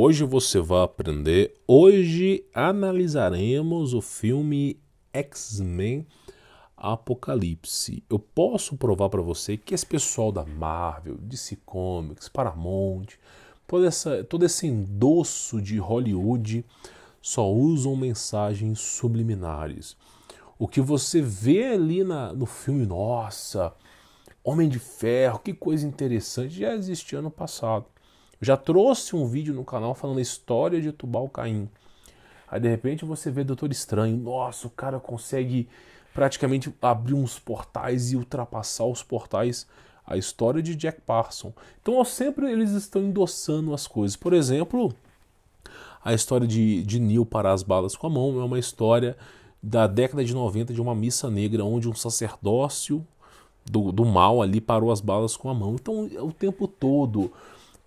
Hoje você vai aprender. Hoje analisaremos o filme X-Men Apocalipse. Eu posso provar para você que esse pessoal da Marvel, DC Comics, Paramount, toda essa, todo esse endosso de Hollywood só usam mensagens subliminares. O que você vê ali na, no filme, nossa, Homem de Ferro, que coisa interessante, já existia ano passado. Eu já trouxe um vídeo no canal falando a história de Tubal Caim. Aí de repente você vê Doutor Estranho, nossa, o cara consegue praticamente abrir uns portais e ultrapassar os portais. A história de Jack Parson. Então sempre eles estão endossando as coisas. Por exemplo, a história de, de Neil parar as balas com a mão é uma história da década de 90 de uma missa negra onde um sacerdócio do, do mal ali parou as balas com a mão. Então, é o tempo todo,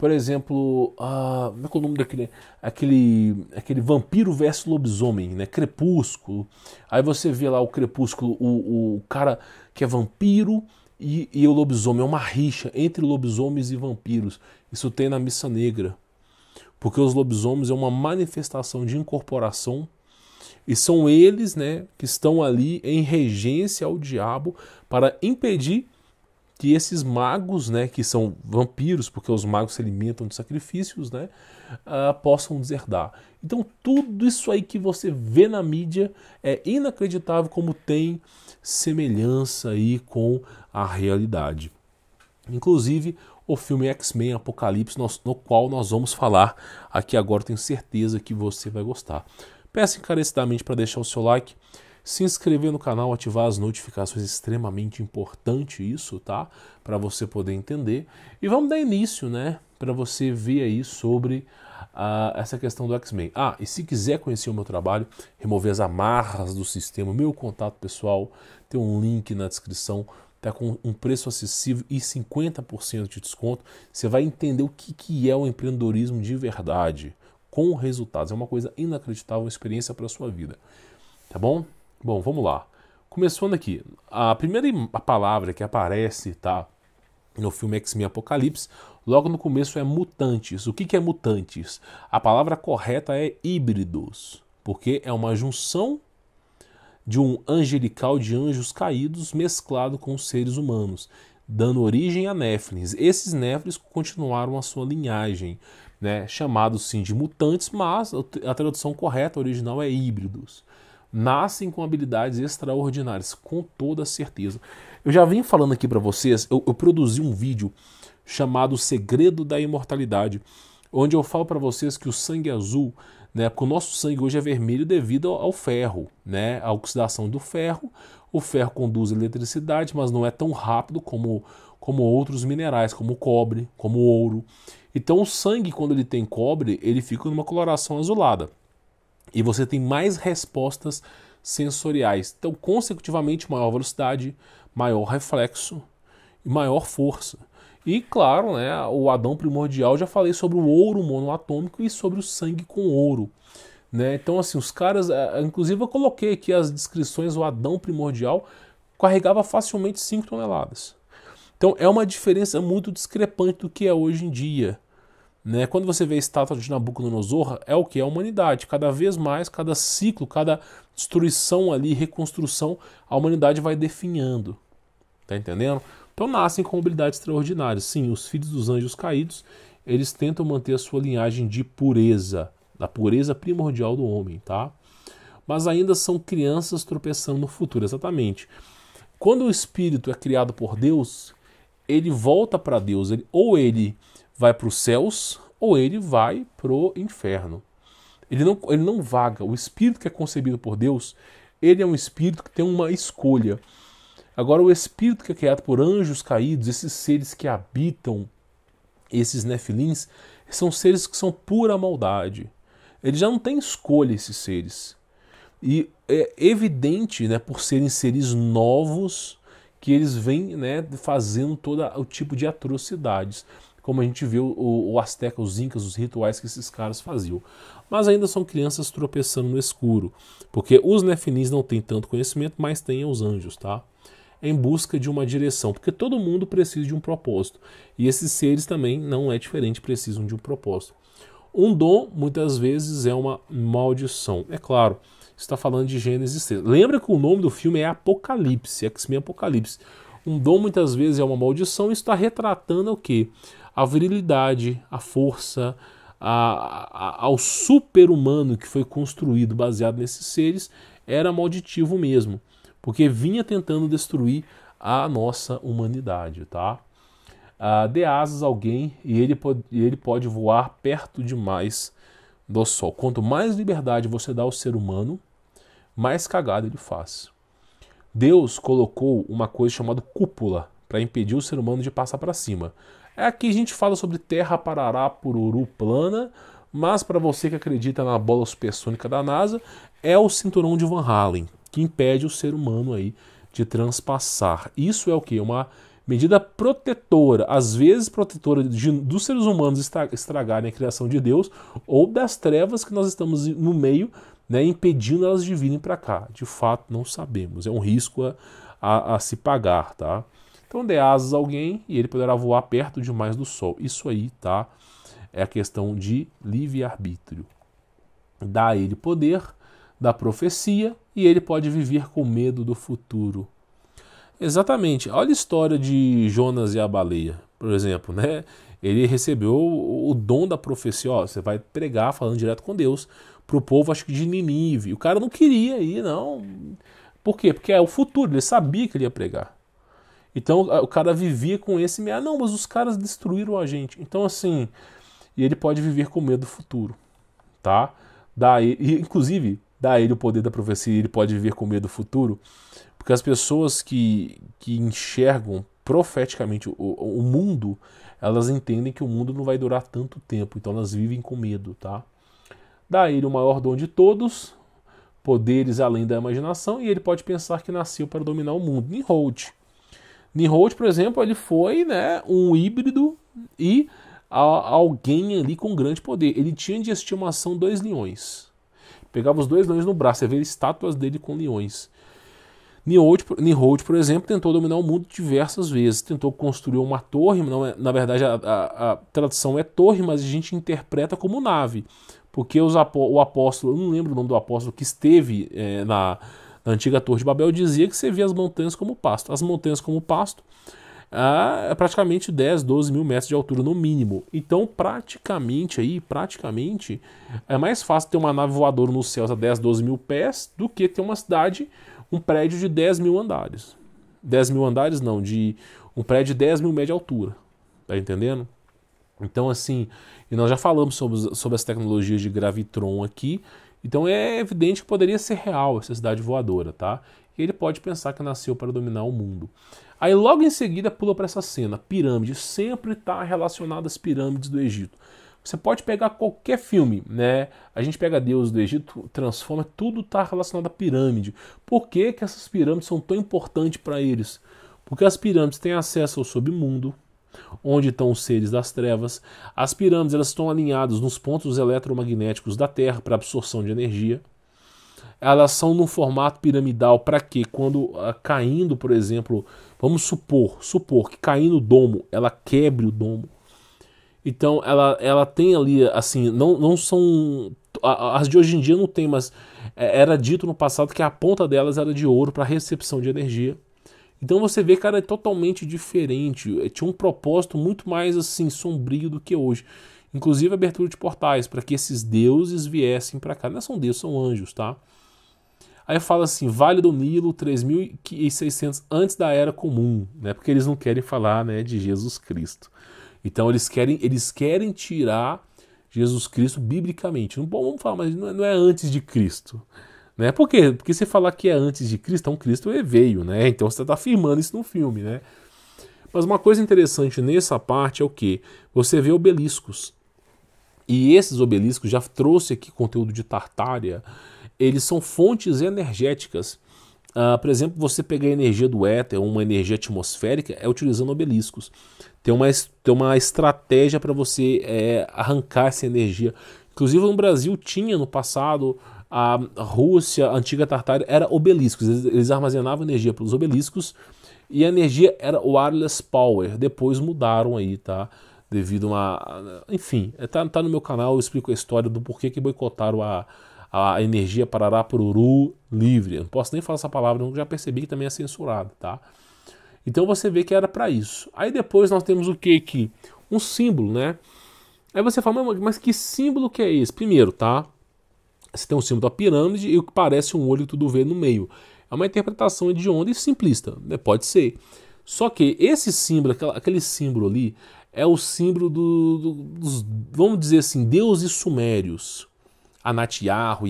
por exemplo, ah, como é, que é o nome daquele aquele, aquele vampiro versus lobisomem, né? Crepúsculo. Aí você vê lá o crepúsculo, o, o cara que é vampiro e, e o lobisomem. É uma rixa entre lobisomens e vampiros. Isso tem na Missa Negra. Porque os lobisomens é uma manifestação de incorporação e são eles né, que estão ali em regência ao diabo para impedir que esses magos, né, que são vampiros, porque os magos se alimentam de sacrifícios, né, uh, possam deserdar. Então tudo isso aí que você vê na mídia é inacreditável como tem semelhança aí com a realidade. Inclusive o filme X-Men Apocalipse, no qual nós vamos falar aqui agora, tenho certeza que você vai gostar. Peço encarecidamente para deixar o seu like, se inscrever no canal, ativar as notificações, é extremamente importante isso, tá? Para você poder entender. E vamos dar início, né? Para você ver aí sobre uh, essa questão do X-Men. Ah, e se quiser conhecer o meu trabalho, remover as amarras do sistema, meu contato pessoal, tem um link na descrição está com um preço acessível e 50% de desconto, você vai entender o que, que é o empreendedorismo de verdade, com resultados. É uma coisa inacreditável, uma experiência para a sua vida. Tá bom? Bom, vamos lá. Começando aqui, a primeira palavra que aparece, tá? no filme X-Men Apocalipse, logo no começo é mutantes. O que, que é mutantes? A palavra correta é híbridos, porque é uma junção de um angelical de anjos caídos mesclado com os seres humanos, dando origem a Néflins. Esses Néflins continuaram a sua linhagem, né? chamados sim de mutantes, mas a tradução correta original é híbridos nascem com habilidades extraordinárias, com toda certeza. Eu já venho falando aqui para vocês, eu, eu, produzi um vídeo chamado Segredo da Imortalidade, onde eu falo para vocês que o sangue azul, né, porque o nosso sangue hoje é vermelho devido ao, ferro, né, a oxidação do ferro. O ferro conduz eletricidade, mas não é tão rápido como como outros minerais, como cobre, como ouro. Então o sangue quando ele tem cobre, ele fica numa coloração azulada e você tem mais respostas sensoriais. Então, consecutivamente, maior velocidade, maior reflexo e maior força. E claro, né, o Adão primordial, já falei sobre o ouro monoatômico e sobre o sangue com ouro. Né? Então, assim, os caras, eh, inclusive eu coloquei aqui as descrições, o Adão primordial carregava facilmente 5 toneladas. Então, é uma diferença muito discrepante do que é hoje em dia. Né? Quando você vê a estátua de Nabucodonosor, é o que? É a humanidade. Cada vez mais, cada ciclo, cada destruição ali, reconstrução, a humanidade vai definhando. Tá entendendo? Então nascem com habilidades extraordinárias. Sim, os filhos dos anjos caídos, eles tentam manter a sua linhagem de pureza, da pureza primordial do homem, tá? Mas ainda são crianças tropeçando no futuro, exatamente. Quando o espírito é criado por Deus, ele volta para Deus, ele, ou ele vai para os céus ou ele vai para o inferno. Ele não, ele não vaga. O espírito que é concebido por Deus, ele é um espírito que tem uma escolha. Agora, o espírito que é criado por anjos caídos, esses seres que habitam esses nefilins, são seres que são pura maldade. Eles já não têm escolha, esses seres. E é evidente, né, por serem seres novos, que eles vêm né, fazendo todo o tipo de atrocidades como a gente viu o, o Azteca, os Incas, os rituais que esses caras faziam. Mas ainda são crianças tropeçando no escuro, porque os nefilins não têm tanto conhecimento, mas têm os anjos, tá? Em busca de uma direção, porque todo mundo precisa de um propósito. E esses seres também não é diferente, precisam de um propósito. Um dom, muitas vezes, é uma maldição. É claro, está falando de Gênesis 6. Lembra que o nome do filme é Apocalipse, X-Men Apocalipse. Um dom muitas vezes é uma maldição, está retratando o que? A virilidade, a força, a, a, ao super-humano que foi construído baseado nesses seres, era malditivo mesmo, porque vinha tentando destruir a nossa humanidade, tá? Ah, dê asas a alguém e ele, pode, ele pode voar perto demais do sol. Quanto mais liberdade você dá ao ser humano, mais cagada ele faz. Deus colocou uma coisa chamada cúpula para impedir o ser humano de passar para cima. É aqui a gente fala sobre terra parará pururu plana, mas para você que acredita na bola supersônica da NASA, é o cinturão de Van Halen que impede o ser humano aí de transpassar. Isso é o que? Uma medida protetora, às vezes protetora de, dos seres humanos estragarem a criação de Deus ou das trevas que nós estamos no meio né, impedindo elas de virem para cá. De fato, não sabemos. É um risco a, a, a se pagar, tá? Então dê asas a alguém e ele poderá voar perto demais do Sol. Isso aí, tá? É a questão de livre-arbítrio. Dá a ele poder da profecia e ele pode viver com medo do futuro. Exatamente. Olha a história de Jonas e a baleia, por exemplo, né? Ele recebeu o dom da profecia, ó, você vai pregar falando direto com Deus para o povo, acho que de Ninive. O cara não queria ir, não. Por quê? Porque é o futuro, ele sabia que ele ia pregar. Então o cara vivia com esse medo, ah, não, mas os caras destruíram a gente. Então assim, e ele pode viver com medo do futuro, tá? Dá e inclusive, dá ele o poder da profecia, ele pode viver com medo do futuro, porque as pessoas que, que enxergam profeticamente o, o mundo, elas entendem que o mundo não vai durar tanto tempo, então elas vivem com medo, tá? Dá a ele é o maior dom de todos, poderes além da imaginação, e ele pode pensar que nasceu para dominar o mundo. Nimrod. Nimrod, por exemplo, ele foi né, um híbrido e alguém ali com grande poder. Ele tinha de estimação dois leões. Pegava os dois leões no braço, você vê estátuas dele com leões. Nihold, por exemplo, tentou dominar o mundo diversas vezes. Tentou construir uma torre, não, é, na verdade a, a, a, tradução é torre, mas a gente interpreta como nave. Porque os, o apóstolo, eu não lembro o nome do apóstolo que esteve é, na, na, antiga Torre de Babel, dizia que você via as montanhas como pasto. As montanhas como pasto a é praticamente 10, 12 mil metros de altura no mínimo. Então, praticamente aí, praticamente, é mais fácil ter uma nave voadora nos céus a 10, 12 mil pés do que ter uma cidade um prédio de 10 mil andares. 10 mil andares não, de um prédio de 10 mil metros de altura. Tá entendendo? Então, assim, e nós já falamos sobre, sobre as tecnologias de Gravitron aqui. Então é evidente que poderia ser real essa cidade voadora, tá? E ele pode pensar que nasceu para dominar o mundo. Aí logo em seguida pula para essa cena, pirâmide, sempre está relacionada às pirâmides do Egito. Você pode pegar qualquer filme, né? A gente pega Deus do Egito, transforma, tudo está relacionado à pirâmide. Por que, que essas pirâmides são tão importantes para eles? Porque as pirâmides têm acesso ao submundo, onde estão os seres das trevas. As pirâmides elas estão alinhadas nos pontos eletromagnéticos da Terra para absorção de energia. Elas são num formato piramidal para que quando ah, caindo, por exemplo, vamos supor, supor que caindo o domo, ela quebre o domo então ela, ela tem ali, assim, não, não são. As de hoje em dia não tem, mas é, era dito no passado que a ponta delas era de ouro para recepção de energia. Então você vê, cara, é totalmente diferente. É, tinha um propósito muito mais assim sombrio do que hoje. Inclusive abertura de portais para que esses deuses viessem para cá. Não é são deuses, são anjos, tá? Aí fala assim, Vale do Nilo, 3.600 antes da Era Comum, né? Porque eles não querem falar, né, de Jesus Cristo. Então eles querem, eles querem tirar Jesus Cristo biblicamente. Não, bom, vamos falar, mas não é, não é, antes de Cristo. Né? Por quê? Porque você falar que é antes de Cristo, então Cristo é veio, né? Então você está afirmando isso no filme, né? Mas uma coisa interessante nessa parte é o que? Você vê obeliscos. E esses obeliscos, já trouxe aqui conteúdo de Tartária, eles são fontes energéticas. Uh, por exemplo, você pegar a energia do éter, uma energia atmosférica, é utilizando obeliscos. Tem uma, tem uma estratégia para você é, arrancar essa energia. Inclusive no Brasil tinha no passado a Rússia, a antiga Tartária, era obeliscos. Eles, eles armazenavam energia pelos obeliscos e a energia era wireless power. Depois mudaram aí, tá? Devido a uma. Enfim, é, tá, tá no meu canal, eu explico a história do porquê que boicotaram a, a energia Parará Pururu livre. Eu não posso nem falar essa palavra, eu já percebi que também é censurado, tá? Então você vê que era para isso. Aí depois nós temos o que aqui? Um símbolo, né? Aí você fala, mas, mas que símbolo que é esse? Primeiro, tá? Você tem um símbolo da pirâmide e o que parece um olho tudo vê no meio. É uma interpretação hedionda e simplista, né? Pode ser. Só que esse símbolo, aquele símbolo ali, é o símbolo do, do, dos, vamos dizer assim, deuses sumérios. Anat Yarro,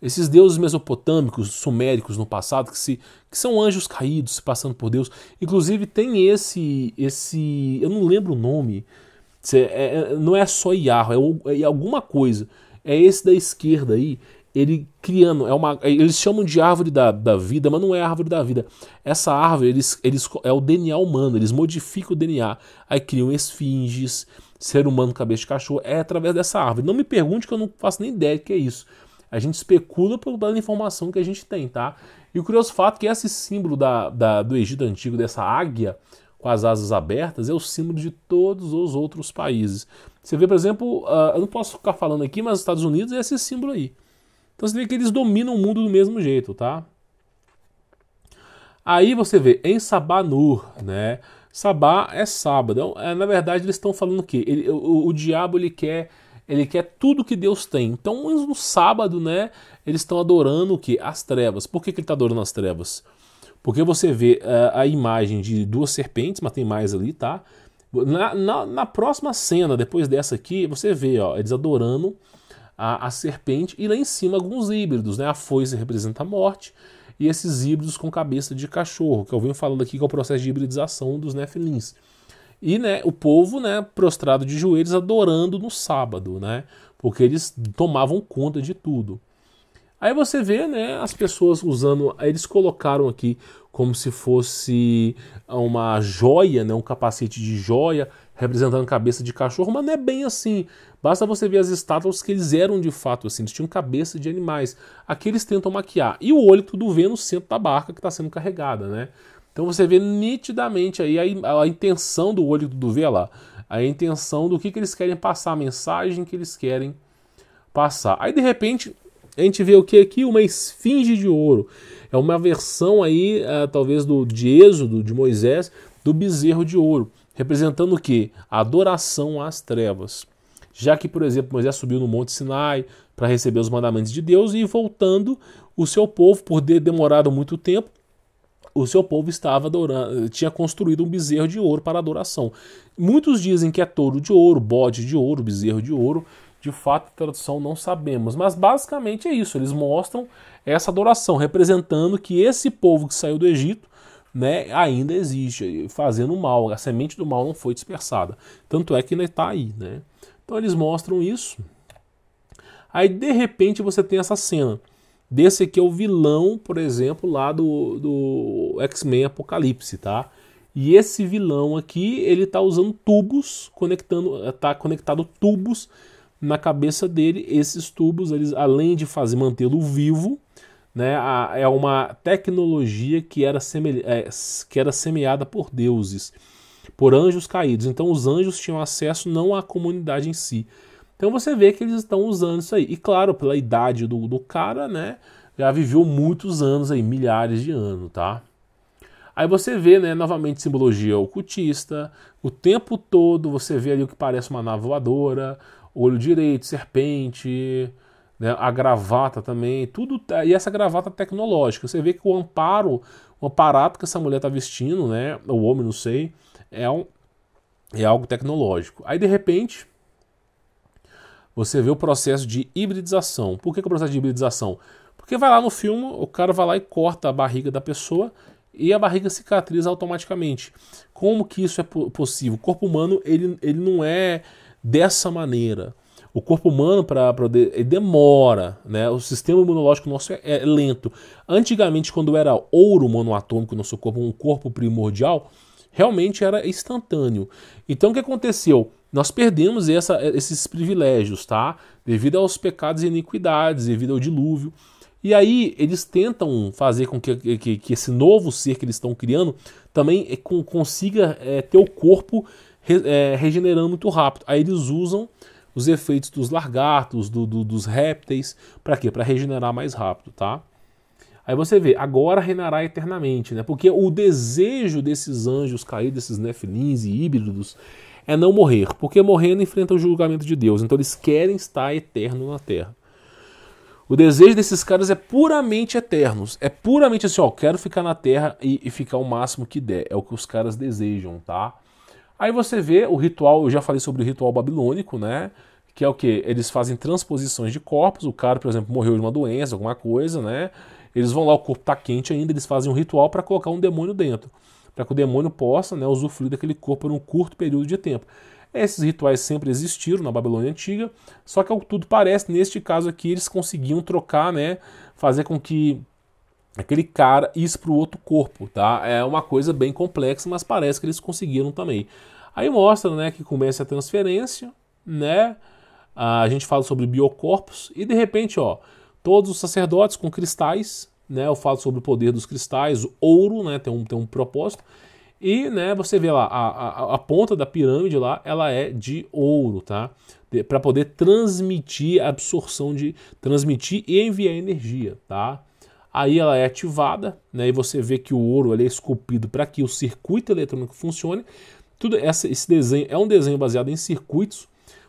esses deuses mesopotâmicos, suméricos no passado, que, se, que são anjos caídos se passando por Deus. Inclusive tem esse, esse, eu não lembro o nome. É, é, é, não é só Iarro, é, é alguma coisa. É esse da esquerda aí, ele criando, é uma, é, eles chamam de árvore da, da vida, mas não é árvore da vida. Essa árvore eles, eles, é o DNA humano, eles modificam o DNA, aí criam esfinges, ser humano, cabeça de cachorro, é através dessa árvore. Não me pergunte que eu não faço nem ideia do que é isso. A gente especula pela informação que a gente tem, tá? E o curioso fato é que esse símbolo da, da, do Egito Antigo, dessa águia com as asas abertas, é o símbolo de todos os outros países. Você vê, por exemplo, uh, eu não posso ficar falando aqui, mas os Estados Unidos é esse símbolo aí. Então você vê que eles dominam o mundo do mesmo jeito, tá? Aí você vê em Sabanur, né? Sabá é sábado. Então, é, na verdade, eles estão falando o quê? Ele, o, o diabo ele quer ele quer tudo que Deus tem. Então, no sábado, né, eles estão adorando o que? As trevas. Por que, que ele está adorando as trevas? Porque você vê uh, a imagem de duas serpentes, mas tem mais ali, tá? Na, na, na, próxima cena, depois dessa aqui, você vê ó, eles adorando a, a serpente e lá em cima alguns híbridos, né? A foice representa a morte e esses híbridos com cabeça de cachorro, que eu venho falando aqui que é o processo de hibridização dos nefilins. E né, o povo, né, prostrado de joelhos, adorando no sábado, né? Porque eles tomavam conta de tudo. Aí você vê, né, as pessoas usando, eles colocaram aqui como se fosse uma joia, né, um capacete de joia representando cabeça de cachorro, mas não é bem assim. Basta você ver as estátuas que eles eram de fato assim, eles tinham cabeça de animais. Aqui eles tentam maquiar. E o olho tudo vê no centro da barca que está sendo carregada, né? Então você vê nitidamente aí a, a intenção do olho do Vela, a intenção do que, que eles querem passar, a mensagem que eles querem passar. Aí de repente a gente vê o que aqui? Uma esfinge de ouro. É uma versão aí, eh, talvez, do, de Êxodo, de Moisés, do bezerro de ouro, representando o que? Adoração às trevas. Já que, por exemplo, Moisés subiu no Monte Sinai para receber os mandamentos de Deus e voltando, o seu povo, por ter demorado muito tempo, o seu povo estava adorando, tinha construído um bezerro de ouro para adoração. Muitos dizem que é touro de ouro, bode de ouro, bezerro de ouro. De fato, tradução não sabemos, mas basicamente é isso. Eles mostram essa adoração, representando que esse povo que saiu do Egito né, ainda existe, fazendo mal. A semente do mal não foi dispersada. Tanto é que ainda está aí. Né? Então eles mostram isso. Aí de repente você tem essa cena Desse aqui é o vilão, por exemplo, lá do, do X-Men Apocalipse, tá? E esse vilão aqui, ele tá usando tubos, conectando, tá conectado tubos na cabeça dele. Esses tubos, eles além de fazer mantê-lo vivo, né, a, é uma tecnologia que era, seme, é, que era semeada por deuses, por anjos caídos. Então os anjos tinham acesso não à comunidade em si, então você vê que eles estão usando isso aí. E claro, pela idade do, do cara, né? Já viveu muitos anos aí, milhares de anos, tá? Aí você vê, né, novamente simbologia ocultista, o tempo todo você vê ali o que parece uma nave voadora, olho direito, serpente, né, a gravata também, tudo, tá, e essa gravata tecnológica. Você vê que o amparo, o aparato que essa mulher tá vestindo, né, o homem, não sei, é, um, é algo tecnológico. Aí de repente, você vê o processo de hibridização. Por que, que é o processo de hibridização? Porque vai lá no filme, o cara vai lá e corta a barriga da pessoa e a barriga cicatriza automaticamente. Como que isso é possível? O corpo humano ele, ele não é dessa maneira. O corpo humano para ele demora, né? O sistema imunológico nosso é, é lento. Antigamente, quando era ouro monoatômico no nosso corpo, um corpo primordial, realmente era instantâneo. Então o que aconteceu? Nós perdemos essa, esses privilégios, tá? Devido aos pecados e iniquidades, devido ao dilúvio. E aí eles tentam fazer com que, que, que esse novo ser que eles estão criando também eh, consiga é, ter o corpo re, é, regenerando muito rápido. Aí eles usam os efeitos dos lagartos, do, do, dos répteis, para quê? Para regenerar mais rápido, tá? Aí você vê, agora reinará eternamente, né? Porque o desejo desses anjos caídos, desses nefilins e híbridos, é não morrer, porque morrendo enfrenta o julgamento de Deus. Então eles querem estar eterno na terra. O desejo desses caras é puramente eternos. É puramente assim, ó, quero ficar na terra e, e ficar o máximo que der. É o que os caras desejam, tá? Aí você vê o ritual, eu já falei sobre o ritual babilônico, né? Que é o que? Eles fazem transposições de corpos. O cara, por exemplo, morreu de uma doença, alguma coisa, né? Eles vão lá, o corpo está quente ainda, eles fazem um ritual para colocar um demônio dentro, para que o demônio possa né, usufruir daquele corpo por um curto período de tempo. Esses rituais sempre existiram na Babilônia Antiga, só que ao tudo parece, neste caso aqui, eles conseguiam trocar, né, fazer com que aquele cara isso para o outro corpo, tá? É uma coisa bem complexa, mas parece que eles conseguiram também. Aí mostra, né, que começa a transferência, né? Ah, a gente fala sobre biocorpos e de repente, ó, Todos os sacerdotes com cristais, né? Eu falo sobre o poder dos cristais, ouro, né? Tem um, tem um propósito. E, né, você vê lá, a, a, a ponta da pirâmide lá, ela é de ouro, tá? Para poder transmitir a absorção de. transmitir e enviar energia, tá? Aí ela é ativada, né? E você vê que o ouro é esculpido para que o circuito eletrônico funcione. Tudo essa, esse desenho é um desenho baseado em circuitos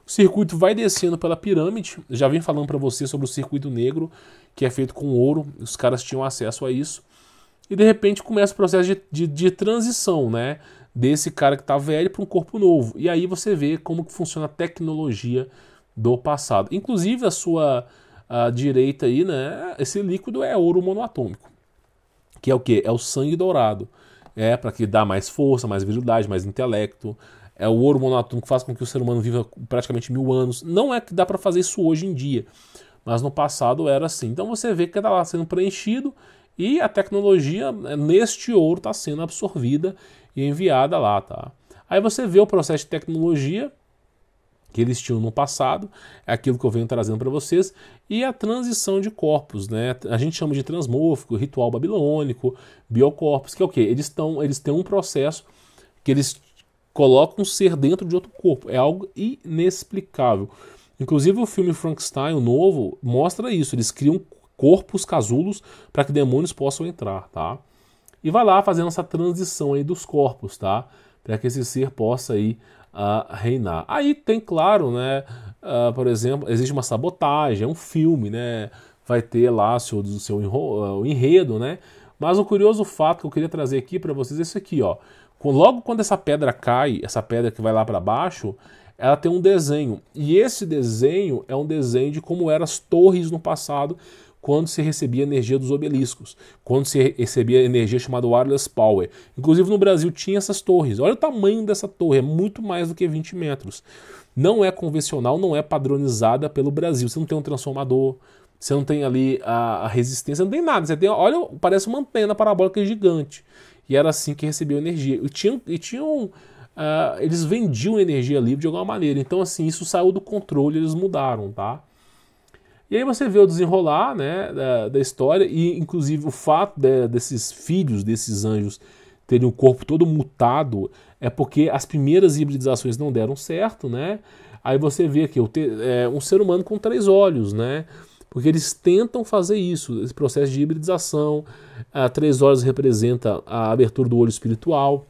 o circuito vai descendo pela pirâmide. Já vim falando para você sobre o circuito negro, que é feito com ouro. Os caras tinham acesso a isso. E de repente começa o processo de, de, de transição, né? Desse cara que está velho para um corpo novo. E aí você vê como que funciona a tecnologia do passado. Inclusive a sua a direita aí, né? Esse líquido é ouro monoatômico, que é o que? É o sangue dourado. É para que dá mais força, mais virilidade, mais intelecto, é o ouro monótono que faz com que o ser humano viva praticamente mil anos. Não é que dá para fazer isso hoje em dia, mas no passado era assim. Então você vê que está lá sendo preenchido e a tecnologia é, neste ouro está sendo absorvida e enviada lá, tá? Aí você vê o processo de tecnologia que eles tinham no passado, é aquilo que eu venho trazendo para vocês, e a transição de corpos, né? A gente chama de transmórfico, ritual babilônico, biocorpos, que é o quê? Eles, tão, eles têm um processo que eles coloca um ser dentro de outro corpo. É algo inexplicável. Inclusive, o filme Frankenstein, o novo, mostra isso. Eles criam corpos casulos para que demônios possam entrar, tá? E vai lá fazendo essa transição aí dos corpos, tá? Para que esse ser possa aí uh, reinar. Aí tem, claro, né? Uh, por exemplo, existe uma sabotagem, é um filme, né? Vai ter lá seu, seu enro, uh, enredo, né? Mas o curioso fato que eu queria trazer aqui para vocês é isso aqui, ó. Logo quando essa pedra cai, essa pedra que vai lá para baixo, ela tem um desenho. E esse desenho é um desenho de como eram as torres no passado, quando se recebia energia dos obeliscos, quando se recebia energia chamada wireless power. Inclusive no Brasil tinha essas torres. Olha o tamanho dessa torre, é muito mais do que 20 metros. Não é convencional, não é padronizada pelo Brasil. Você não tem um transformador, você não tem ali a, resistência, não tem nada. Você tem, olha, parece uma antena parabólica gigante. E era assim que recebiam energia. E tinham, e tinham uh, eles vendiam energia livre de alguma maneira. Então, assim, isso saiu do controle, eles mudaram, tá? E aí você vê o desenrolar né, da, da história, e inclusive o fato de, desses filhos, desses anjos, terem o corpo todo mutado, é porque as primeiras hibridizações não deram certo, né? Aí você vê aqui é, um ser humano com três olhos, né? porque eles tentam fazer isso, esse processo de hibridização. A três horas representa a abertura do olho espiritual.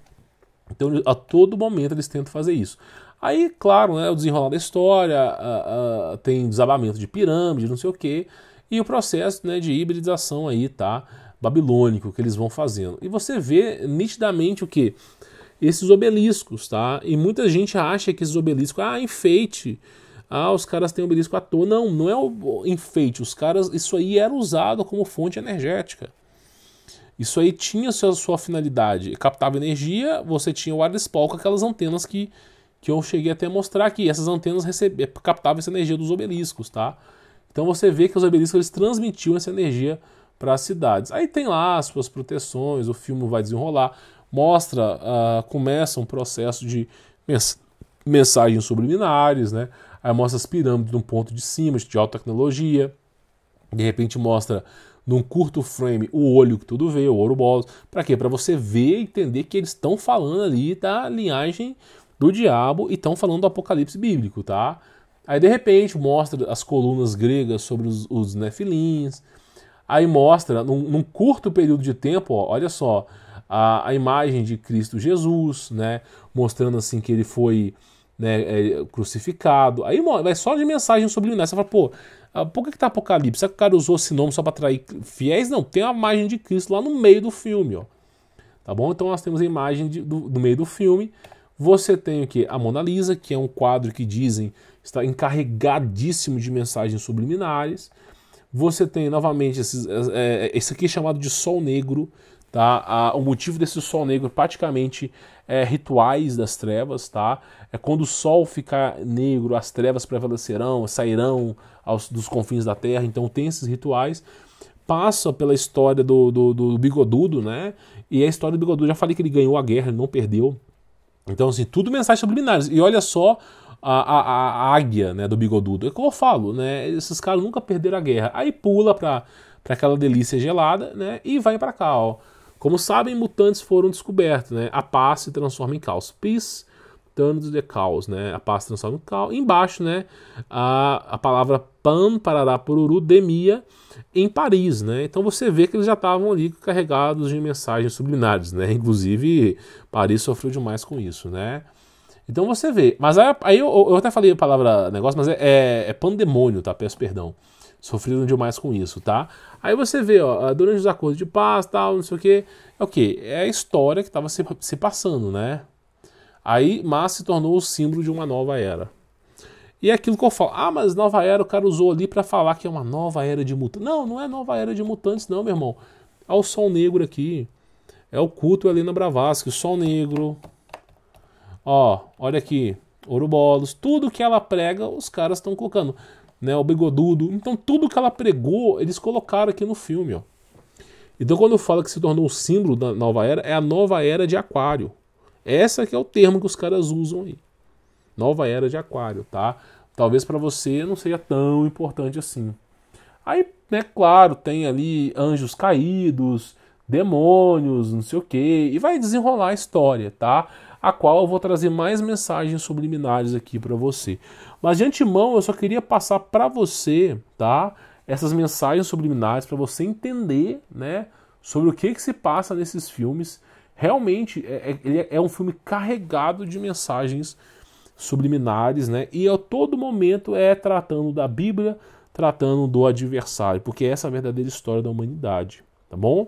Então, a todo momento eles tentam fazer isso. Aí, claro, né, o desenrolar da história, a, a, tem desabamento de pirâmide, não sei o quê, e o processo né, de hibridização aí, tá? Babilônico que eles vão fazendo. E você vê nitidamente o que? Esses obeliscos, tá? E muita gente acha que esses obeliscos, ah, enfeite ah, os caras têm obelisco à toa. Não, não é o enfeite. Os caras, isso aí era usado como fonte energética. Isso aí tinha sua, sua finalidade. Captava energia, você tinha o Arlespol com aquelas antenas que, que eu cheguei até a mostrar aqui. Essas antenas recebe, eh, captavam essa energia dos obeliscos, tá? Então você vê que os obeliscos eles transmitiam essa energia para as cidades. Aí tem lá as suas proteções, o filme vai desenrolar, mostra, uh, começa um processo de mens mensagens subliminares, né? Aí mostra as pirâmides num ponto de cima, de alta tecnologia. De repente mostra num curto frame o olho que tudo vê, o bolo. Para quê? Para você ver e entender que eles estão falando ali da linhagem do diabo e estão falando do apocalipse bíblico, tá? Aí de repente mostra as colunas gregas sobre os, os nefilins. Aí mostra num, num curto período de tempo, ó, olha só, a, a imagem de Cristo Jesus, né? Mostrando assim que ele foi né, é, crucificado. Aí vai só de mensagem subliminar. Você fala, pô, ah, por que, que tá Apocalipse? Será que o cara usou esse nome só para atrair fiéis? Não, tem a imagem de Cristo lá no meio do filme, ó. Tá bom? Então nós temos a imagem de, do, do meio do filme. Você tem o que? A Mona Lisa, que é um quadro que dizem está encarregadíssimo de mensagens subliminares. Você tem novamente esses, é, esse aqui é chamado de Sol Negro. Tá? o motivo desse Sol Negro praticamente é rituais das trevas. Tá? É quando o sol ficar negro, as trevas prevalecerão, sairão aos, dos confins da terra. Então tem esses rituais. Passa pela história do, do, do Bigodudo, né? E a história do Bigodudo, já falei que ele ganhou a guerra, ele não perdeu. Então, assim, tudo mensagens subliminares. E olha só a, a, a, águia né, do bigodudo. É como eu falo, né? Esses caras nunca perderam a guerra. Aí pula pra, pra aquela delícia gelada, né? E vai para cá, ó. Como sabem, mutantes foram descobertos, né? A paz se transforma em caos. Peace Return de Caos, né? A paz transforma o caos. Embaixo, né? A, a palavra Pan, Parará, Pururu, Demia em Paris, né? Então você vê que eles já estavam ali carregados de mensagens subliminares, né? Inclusive, Paris sofreu demais com isso, né? Então você vê. Mas aí, aí eu, eu, até falei a palavra negócio, mas é, é, é pandemônio, tá? Peço perdão sofreram demais com isso, tá? Aí você vê, ó, durante os acordos de paz, tal, não sei o que, é o que? É a história que estava se, se passando, né? Aí Mas se tornou o símbolo de uma nova era. E é aquilo que eu falo, ah, mas nova era o cara usou ali para falar que é uma nova era de mutantes. Não, não é nova era de mutantes, não, meu irmão. É o Sol Negro aqui. É o culto Helena Bravasque, Sol Negro. Ó, olha aqui, Ouroboros, tudo que ela prega, os caras estão colocando, né, o bigodudo. Então tudo que ela pregou, eles colocaram aqui no filme, ó. Então quando eu falo que se tornou o símbolo da nova era, é a nova era de Aquário. Essa que é o termo que os caras usam aí. Nova era de aquário, tá? Talvez para você não seja tão importante assim. Aí, né, claro, tem ali anjos caídos, demônios, não sei o que, e vai desenrolar a história, tá? A qual eu vou trazer mais mensagens subliminares aqui para você. Mas de antemão, eu só queria passar para você, tá? Essas mensagens subliminares para você entender, né, sobre o que que se passa nesses filmes realmente é, é ele é, é um filme carregado de mensagens subliminares, né? E a todo momento é tratando da Bíblia, tratando do adversário, porque essa é a verdadeira história da humanidade, tá bom?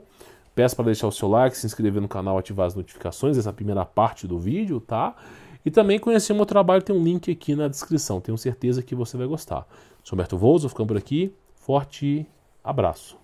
Peço para deixar o seu like, se inscrever no canal, ativar as notificações, essa é primeira parte do vídeo, tá? E também conhecer o meu trabalho, tem um link aqui na descrição. Tenho certeza que você vai gostar. Sou Humberto Vouzo, ficando por aqui. Forte abraço.